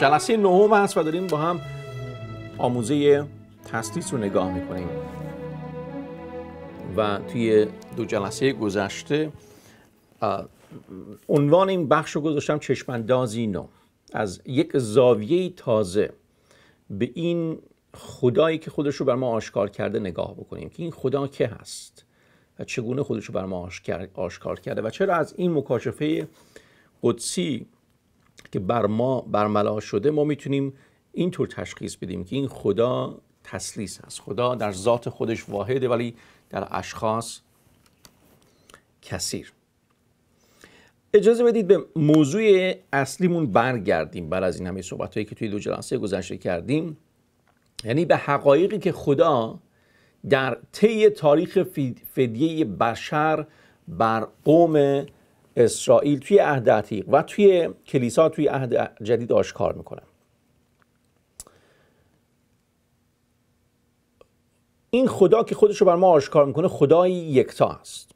جلسه نهم هست و داریم با هم آموزه تسلیس رو نگاه میکنیم و توی دو جلسه گذشته عنوان این بخش رو گذاشتم چشمندازی نو از یک زاویه تازه به این خدایی که خودش رو بر ما آشکار کرده نگاه بکنیم که این خدا که هست و چگونه خودش رو بر ما آشکار کرده و چرا از این مکاشفه قدسی که بر ما برملا شده ما میتونیم اینطور تشخیص بدیم که این خدا تسلیس است خدا در ذات خودش واحده ولی در اشخاص کثیر اجازه بدید به موضوع اصلیمون برگردیم بعد از این همه صحبت هایی که توی دو جلسه گذشته کردیم یعنی به حقایقی که خدا در طی تاریخ فدیه بشر بر قوم اسرائیل توی عهد عتیق و توی کلیسا توی عهد جدید آشکار میکنه این خدا که خودش رو بر ما آشکار میکنه خدای یکتا است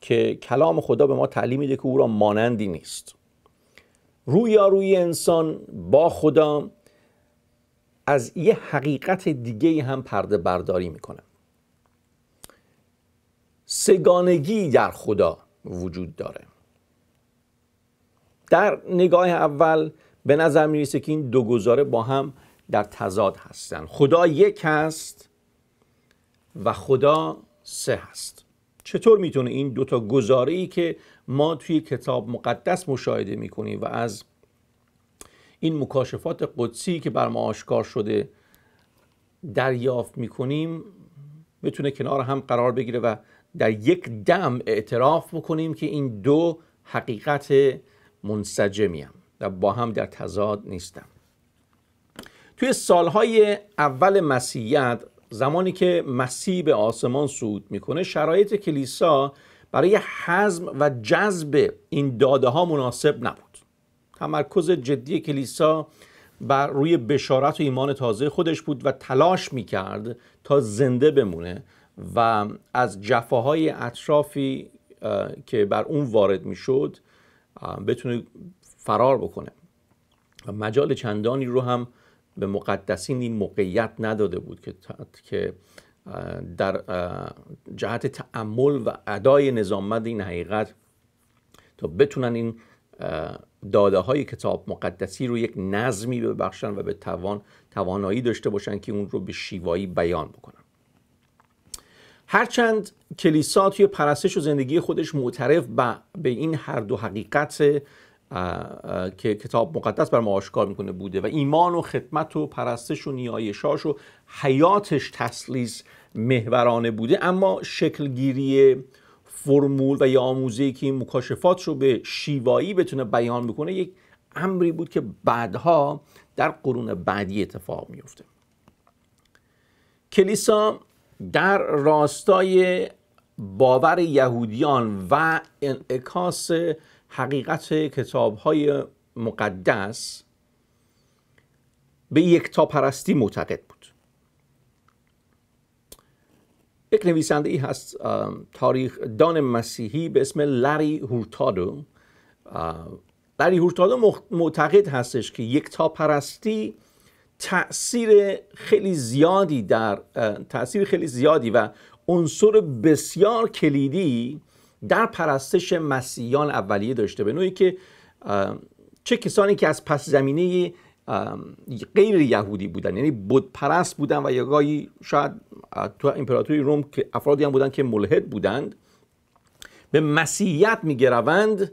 که کلام خدا به ما تعلیم میده که او را مانندی نیست روی روی انسان با خدا از یه حقیقت دیگه هم پرده برداری میکنه سگانگی در خدا وجود داره در نگاه اول به نظر میرسه که این دو گزاره با هم در تضاد هستند خدا یک هست و خدا سه هست چطور میتونه این دوتا تا ای که ما توی کتاب مقدس مشاهده میکنیم و از این مکاشفات قدسی که بر ما آشکار شده دریافت میکنیم بتونه کنار هم قرار بگیره و در یک دم اعتراف بکنیم که این دو حقیقت منسجمیم و با هم در تضاد نیستم توی سالهای اول مسیحیت زمانی که مسیح به آسمان صعود میکنه شرایط کلیسا برای حزم و جذب این داده مناسب نبود تمرکز جدی کلیسا بر روی بشارت و ایمان تازه خودش بود و تلاش میکرد تا زنده بمونه و از جفاهای اطرافی که بر اون وارد میشد بتونه فرار بکنه و مجال چندانی رو هم به این موقعیت نداده بود که که در جهت تعمل و ادای نظامت این حقیقت تا بتونن این داده های کتاب مقدسی رو یک نظمی ببخشن و به توان توانایی داشته باشن که اون رو به شیوایی بیان بکنن هرچند کلیسا توی پرستش و زندگی خودش معترف به این هر دو حقیقت که کتاب مقدس بر ما آشکار میکنه بوده و ایمان و خدمت و پرستش و نیایشاش و حیاتش تسلیس محورانه بوده اما شکلگیری فرمول و یا آموزه که این مکاشفات رو به شیوایی بتونه بیان بکنه یک امری بود که بعدها در قرون بعدی اتفاق میفته کلیسا در راستای باور یهودیان و انعکاس حقیقت کتاب های مقدس به یکتا پرستی معتقد بود یک نویسنده ای هست تاریخ دان مسیحی به اسم لری هورتادو لری هورتادو معتقد هستش که یکتا پرستی تاثیر خیلی زیادی در تاثیر خیلی زیادی و عنصر بسیار کلیدی در پرستش مسیحیان اولیه داشته به نوعی که چه کسانی که از پس زمینه غیر یهودی بودن یعنی پرست بودن و یگاهی شاید تو امپراتوری روم که افرادی هم بودن که ملحد بودند به مسیحیت میگروند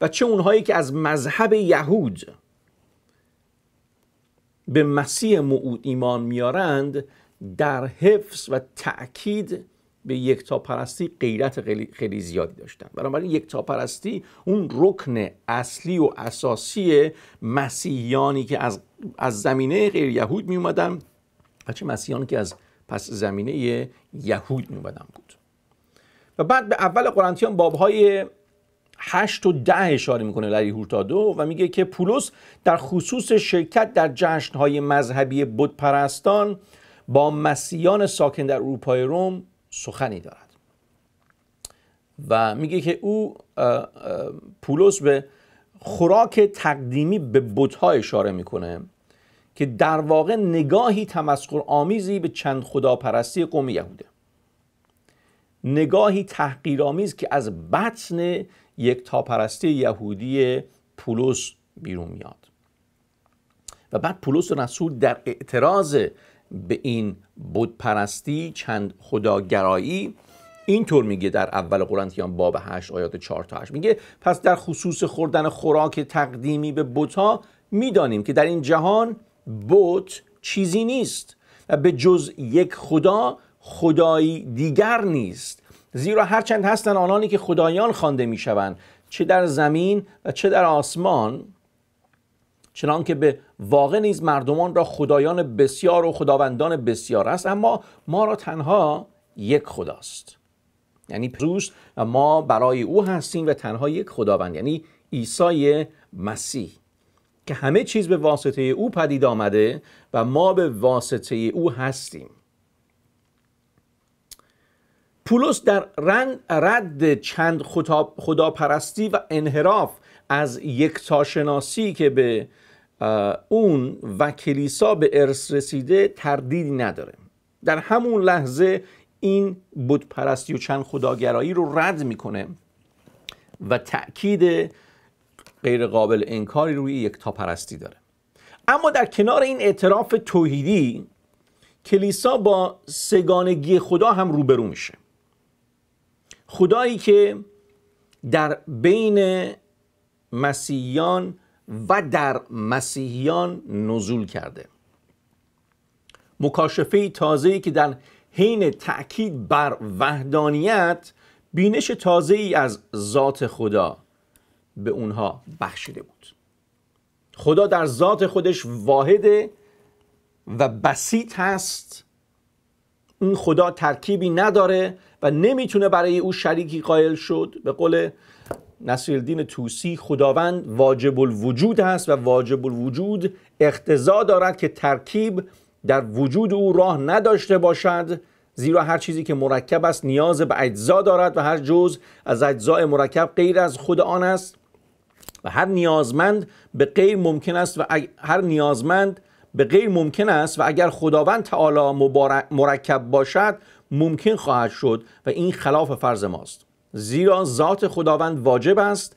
و چه اونهایی که از مذهب یهود به مسیح موعود ایمان میارند در حفظ و تأکید به پرستی غیرت خیلی زیادی داشتن بنابراین پرستی اون رکن اصلی و اساسی مسیحیانی که از, از زمینه غیر یهود می اومدن و چه مسیحیانی که از پس زمینه یهود می اومدن بود و بعد به اول قرنتیان بابهای 8 و 10 اشاره میکنه لری هورتادو و میگه که پولس در خصوص شرکت در جشنهای مذهبی بودپرستان با مسیحیان ساکن در اروپای روم سخنی دارد و میگه که او پولس به خوراک تقدیمی به بتها اشاره میکنه که در واقع نگاهی تمسخر آمیزی به چند خداپرستی قوم یهوده نگاهی تحقیرآمیز که از بطن یک تاپرستی یهودی پولس بیرون میاد و بعد پولس رسول در اعتراض به این بودپرستی چند خداگرایی اینطور میگه در اول قرنتیان باب 8 آیات 4 تا 8 میگه پس در خصوص خوردن خوراک تقدیمی به بوتا میدانیم که در این جهان بت چیزی نیست و به جز یک خدا خدایی دیگر نیست زیرا هرچند هستند آنانی که خدایان خوانده میشوند چه در زمین و چه در آسمان چنان که به واقع نیز مردمان را خدایان بسیار و خداوندان بسیار است اما ما را تنها یک خداست یعنی پروست و ما برای او هستیم و تنها یک خداوند یعنی عیسی مسیح که همه چیز به واسطه او پدید آمده و ما به واسطه او هستیم پولس در رد چند خداپرستی و انحراف از یکتاشناسی که به اون و کلیسا به ارث رسیده تردیدی نداره در همون لحظه این بودپرستی و چند خداگرایی رو رد میکنه و تأکید غیرقابل انکاری روی یکتاپرستی داره اما در کنار این اعتراف توحیدی کلیسا با سگانگی خدا هم روبرو میشه خدایی که در بین مسیحیان و در مسیحیان نزول کرده مکاشفه ای که در حین تأکید بر وحدانیت بینش تازه ای از ذات خدا به اونها بخشیده بود خدا در ذات خودش واحده و بسیط هست این خدا ترکیبی نداره و نمیتونه برای او شریکی قائل شد به قول نصیرالدین توسی خداوند واجب الوجود است و واجب الوجود اختزا دارد که ترکیب در وجود او راه نداشته باشد زیرا هر چیزی که مرکب است نیاز به اجزا دارد و هر جز از اجزای مرکب غیر از خود آن است و هر نیازمند به غیر ممکن است و هر نیازمند به غیر ممکن است و اگر خداوند تعالی مرکب باشد ممکن خواهد شد و این خلاف فرض ماست زیرا ذات خداوند واجب است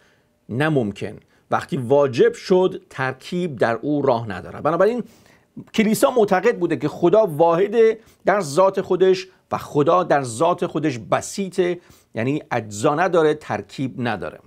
نه ممکن وقتی واجب شد ترکیب در او راه ندارد بنابراین کلیسا معتقد بوده که خدا واحد در ذات خودش و خدا در ذات خودش بسیطه یعنی اجزا نداره ترکیب نداره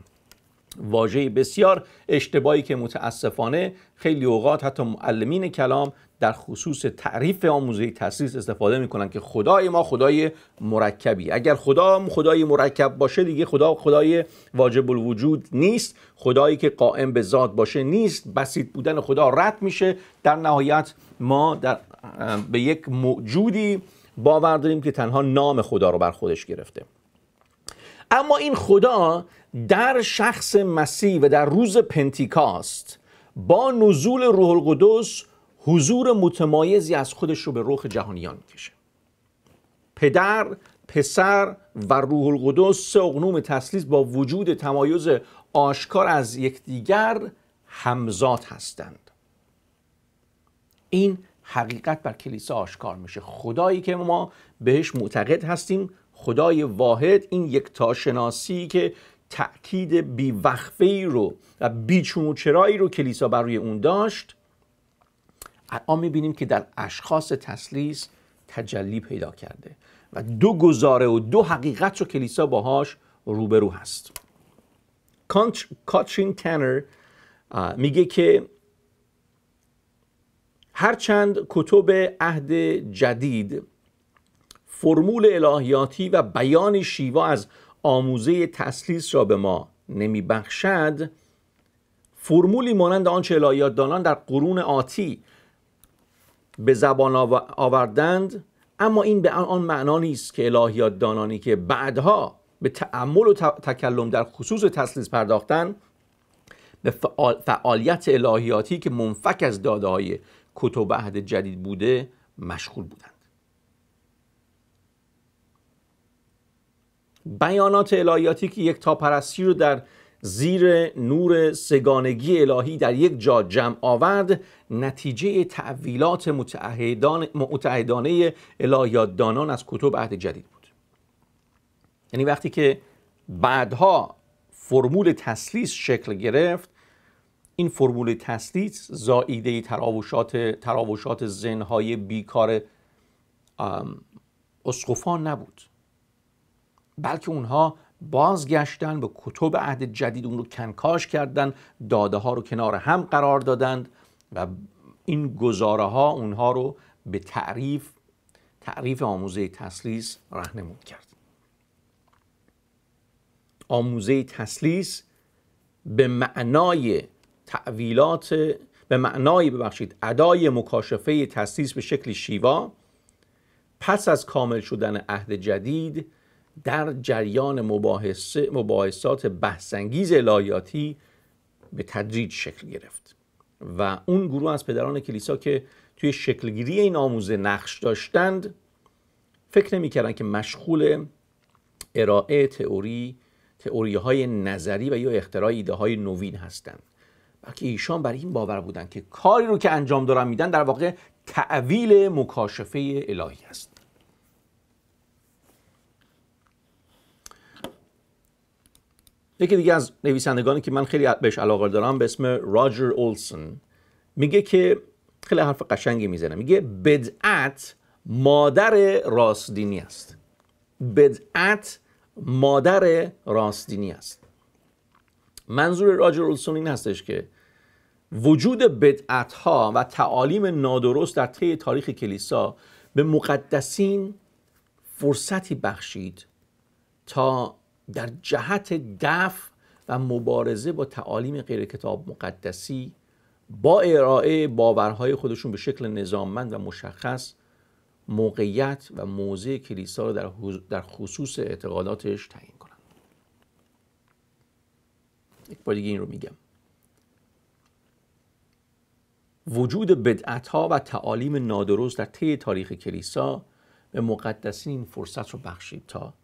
واژه بسیار اشتباهی که متاسفانه خیلی اوقات حتی معلمین کلام در خصوص تعریف آموزه تاسیس استفاده میکنن که خدای ما خدای مرکبی اگر خدا خدای مرکب باشه دیگه خدا خدای واجب الوجود نیست خدایی که قائم به ذات باشه نیست بسیط بودن خدا رد میشه در نهایت ما در به یک موجودی باور داریم که تنها نام خدا رو بر خودش گرفته اما این خدا در شخص مسیح و در روز پنتیکاست با نزول روح القدس حضور متمایزی از خودش رو به رخ جهانیان میکشه پدر پسر و روح القدس سه اغنوم تسلیس با وجود تمایز آشکار از یکدیگر همزاد هستند این حقیقت بر کلیسا آشکار میشه خدایی که ما بهش معتقد هستیم خدای واحد این تاشناسی که تأکید بیوخفهی رو و بیچون چرایی رو کلیسا بر روی اون داشت الان میبینیم که در اشخاص تسلیس تجلی پیدا کرده و دو گزاره و دو حقیقت رو کلیسا باهاش روبرو هست کاترین تنر میگه که هرچند کتب عهد جدید فرمول الهیاتی و بیان شیوا از آموزه تسلیس را به ما نمیبخشد، فرمولی مانند آنچه الهیات دانان در قرون آتی به زبان آوردند اما این به آن معنا نیست که الهیات دانانی که بعدها به تعمل و تکلم در خصوص تسلیس پرداختن به فعالیت الهیاتی که منفک از داده های کتب عهد جدید بوده مشغول بودند بیانات الهیاتی که یک تاپرستی رو در زیر نور سگانگی الهی در یک جا جمع آورد نتیجه تعویلات متعهدانه الهیاتدانان از کتب عهد جدید بود یعنی وقتی که بعدها فرمول تسلیس شکل گرفت این فرمول تسلیس زائیده تراوشات تراوشات زنهای بیکار اسقفان نبود بلکه اونها بازگشتن به کتب عهد جدید اون رو کنکاش کردن داده ها رو کنار هم قرار دادند و این گزاره ها اونها رو به تعریف تعریف آموزه تسلیس رهنمون کرد آموزه تسلیس به معنای تعویلات به معنای ببخشید ادای مکاشفه تسلیس به شکل شیوا پس از کامل شدن عهد جدید در جریان مباحثه مباحثات بحثانگیز الهیاتی به تدریج شکل گرفت و اون گروه از پدران کلیسا که توی شکلگیری این آموزه نقش داشتند فکر نمیکردن که مشغول ارائه تئوری تئوری های نظری و یا اختراع ایده های نوین هستند بلکه ایشان بر این باور بودند که کاری رو که انجام دارن میدن در واقع تعویل مکاشفه الهی است یکی دیگه از نویسندگانی که من خیلی بهش علاقه دارم به اسم راجر اولسون میگه که خیلی حرف قشنگی میزنه میگه بدعت مادر راستدینی است بدعت مادر راستدینی است منظور راجر اولسون این هستش که وجود بدعت ها و تعالیم نادرست در طی تاریخ کلیسا به مقدسین فرصتی بخشید تا در جهت دفع و مبارزه با تعالیم غیر کتاب مقدسی با ارائه باورهای خودشون به شکل نظاممند و مشخص موقعیت و موضع کلیسا رو در, خصوص اعتقاداتش تعیین کنند یک بار دیگه این رو میگم وجود بدعت ها و تعالیم نادرست در طی تاریخ کلیسا به مقدسین این فرصت رو بخشید تا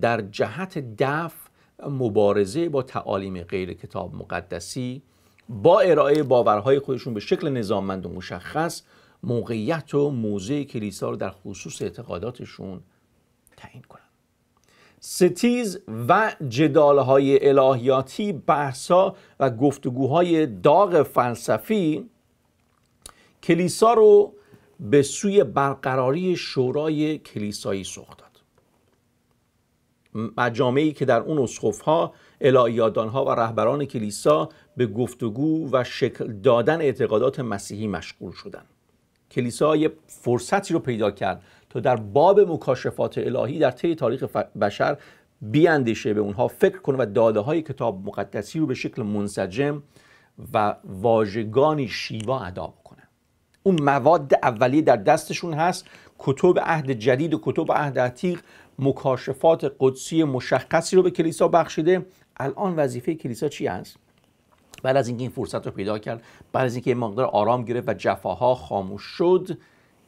در جهت دفع مبارزه با تعالیم غیر کتاب مقدسی با ارائه باورهای خودشون به شکل نظاممند و مشخص موقعیت و موضع کلیسا رو در خصوص اعتقاداتشون تعیین کنند ستیز و جدالهای الهیاتی بحثا و گفتگوهای داغ فلسفی کلیسا رو به سوی برقراری شورای کلیسایی سوق داد مجامعی که در اون اسخف ها ها و رهبران کلیسا به گفتگو و شکل دادن اعتقادات مسیحی مشغول شدند کلیسا یه فرصتی رو پیدا کرد تا در باب مکاشفات الهی در طی تاریخ بشر بیاندیشه به اونها فکر کنه و داده های کتاب مقدسی رو به شکل منسجم و واژگانی شیوا ادا بکنه اون مواد اولیه در دستشون هست کتب عهد جدید و کتب عهد عتیق مکاشفات قدسی مشخصی رو به کلیسا بخشیده الان وظیفه کلیسا چی است بعد از اینکه این فرصت رو پیدا کرد بعد از اینکه مقدار آرام گرفت و جفاها خاموش شد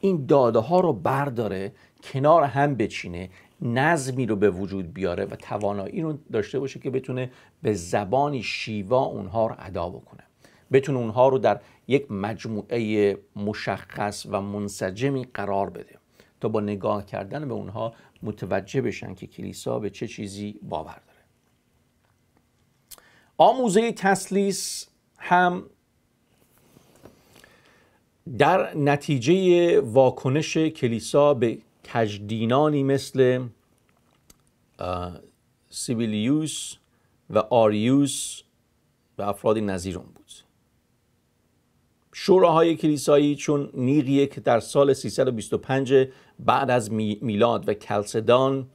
این داده ها رو برداره کنار هم بچینه نظمی رو به وجود بیاره و توانایی رو داشته باشه که بتونه به زبانی شیوا اونها رو ادا بکنه بتونه اونها رو در یک مجموعه مشخص و منسجمی قرار بده تا با نگاه کردن به اونها متوجه بشن که کلیسا به چه چیزی باور داره آموزه تسلیس هم در نتیجه واکنش کلیسا به تجدینانی مثل سیبیلیوس و آریوس و افرادی نظیر بود شوراهای کلیسایی چون نیقیه که در سال 325 بعد از میلاد و کلسدان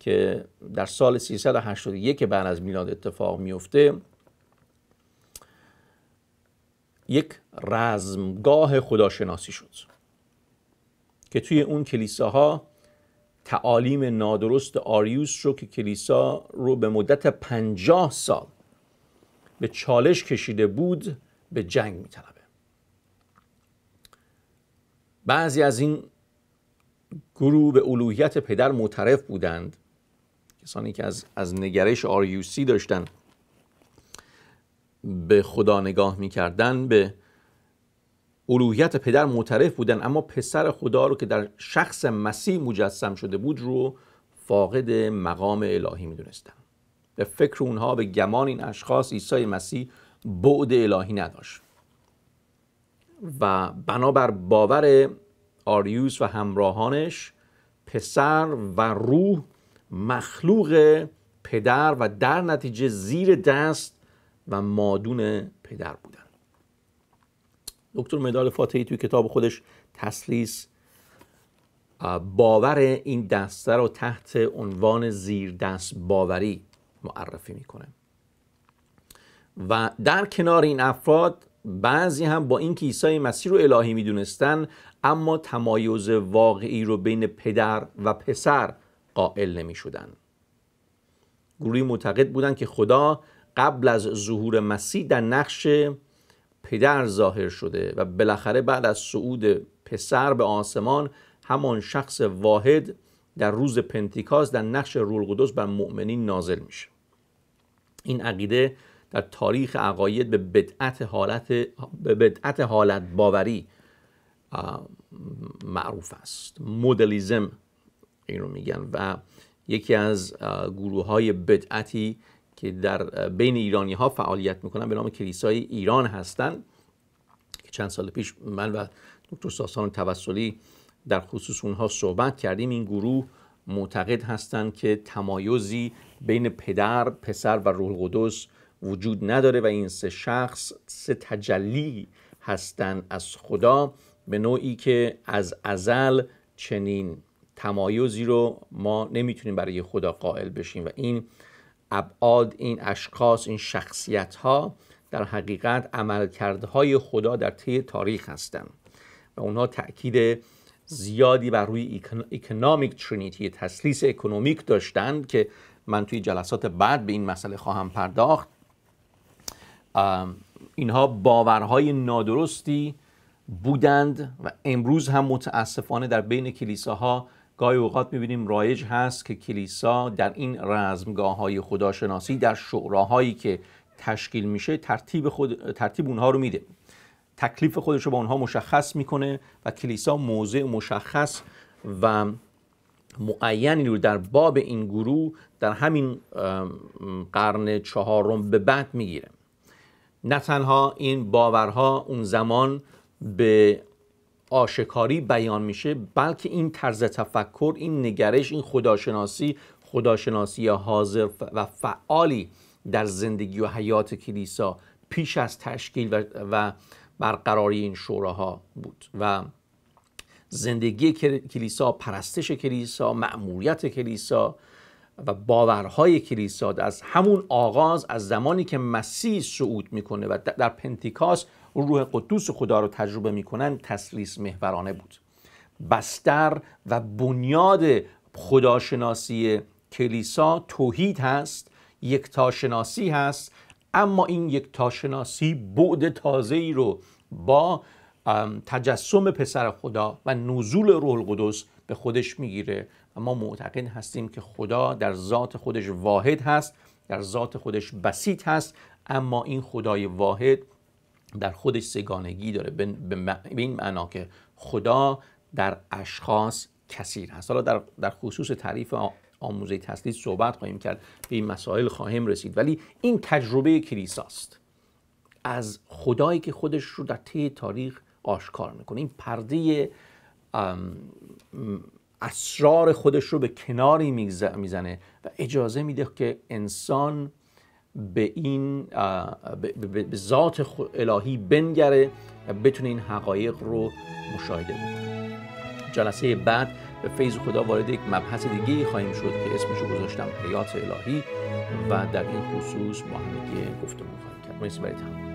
که در سال 381 بعد از میلاد اتفاق میفته یک رزمگاه خداشناسی شد که توی اون کلیساها تعالیم نادرست آریوس رو که کلیسا رو به مدت پنجاه سال به چالش کشیده بود به جنگ میطلبه بعضی از این گروه به الوهیت پدر معترف بودند کسانی که از, از نگرش آریوسی داشتن به خدا نگاه میکردن به الوهیت پدر معترف بودن اما پسر خدا رو که در شخص مسیح مجسم شده بود رو فاقد مقام الهی میدونستن به فکر اونها به گمان این اشخاص عیسی مسیح بعد الهی نداشت و بنابر باور آریوس و همراهانش پسر و روح مخلوق پدر و در نتیجه زیر دست و مادون پدر بودن دکتر مدال فاتحی توی کتاب خودش تسلیس باور این دسته رو تحت عنوان زیر دست باوری معرفی میکنه و در کنار این افراد بعضی هم با اینکه عیسی مسیح رو الهی میدونستن اما تمایز واقعی رو بین پدر و پسر قائل نمی شدن. گروهی معتقد بودند که خدا قبل از ظهور مسیح در نقش پدر ظاهر شده و بالاخره بعد از صعود پسر به آسمان همان شخص واحد در روز پنتیکاس در نقش روح قدس بر مؤمنین نازل میشه این عقیده در تاریخ عقاید به بدعت حالت به بدعت حالت باوری معروف است مدلیزم این رو میگن و یکی از گروه های بدعتی که در بین ایرانی ها فعالیت میکنن به نام کلیسای ایران هستند که چند سال پیش من و دکتر ساسان توسلی در خصوص اونها صحبت کردیم این گروه معتقد هستند که تمایزی بین پدر، پسر و روح وجود نداره و این سه شخص سه تجلی هستند از خدا به نوعی که از ازل چنین تمایزی رو ما نمیتونیم برای خدا قائل بشیم و این ابعاد این اشخاص این شخصیت ها در حقیقت عملکردهای های خدا در طی تاریخ هستند و اونها تاکید زیادی بر روی اکنامیک ترینیتی تسلیس اکنومیک داشتند که من توی جلسات بعد به این مسئله خواهم پرداخت اینها باورهای نادرستی بودند و امروز هم متاسفانه در بین کلیساها گاهی اوقات میبینیم رایج هست که کلیسا در این رزمگاه های خداشناسی در شعراهایی که تشکیل میشه ترتیب, خود، ترتیب اونها رو میده تکلیف خودش رو با اونها مشخص میکنه و کلیسا موضع مشخص و معینی رو در باب این گروه در همین قرن چهارم به بعد میگیره نه تنها این باورها اون زمان به آشکاری بیان میشه بلکه این طرز تفکر این نگرش این خداشناسی خداشناسی حاضر و فعالی در زندگی و حیات کلیسا پیش از تشکیل و, برقراری این شوراها بود و زندگی کلیسا پرستش کلیسا مأموریت کلیسا و باورهای کلیسا از همون آغاز از زمانی که مسیح صعود میکنه و در پنتیکاس اون روح قدوس خدا رو تجربه میکنن تسلیس محورانه بود بستر و بنیاد خداشناسی کلیسا توحید هست یکتاشناسی هست اما این یکتاشناسی بعد تازه ای رو با تجسم پسر خدا و نزول روح القدس به خودش میگیره و ما معتقد هستیم که خدا در ذات خودش واحد هست در ذات خودش بسیط هست اما این خدای واحد در خودش سگانگی داره به این معنا که خدا در اشخاص کثیر هست حالا در, در خصوص تعریف آموزه تسلیس صحبت خواهیم کرد به این مسائل خواهیم رسید ولی این تجربه کلیساست از خدایی که خودش رو در طی تاریخ آشکار میکنه این پرده اسرار خودش رو به کناری میزنه و اجازه میده که انسان به این به ذات الهی بنگره و بتونه این حقایق رو مشاهده بکنه جلسه بعد به فیض خدا وارد یک مبحث دیگه ای خواهیم شد که اسمشو گذاشتم حیات الهی و در این خصوص با که گفتگو خواهیم کرد مرسی برای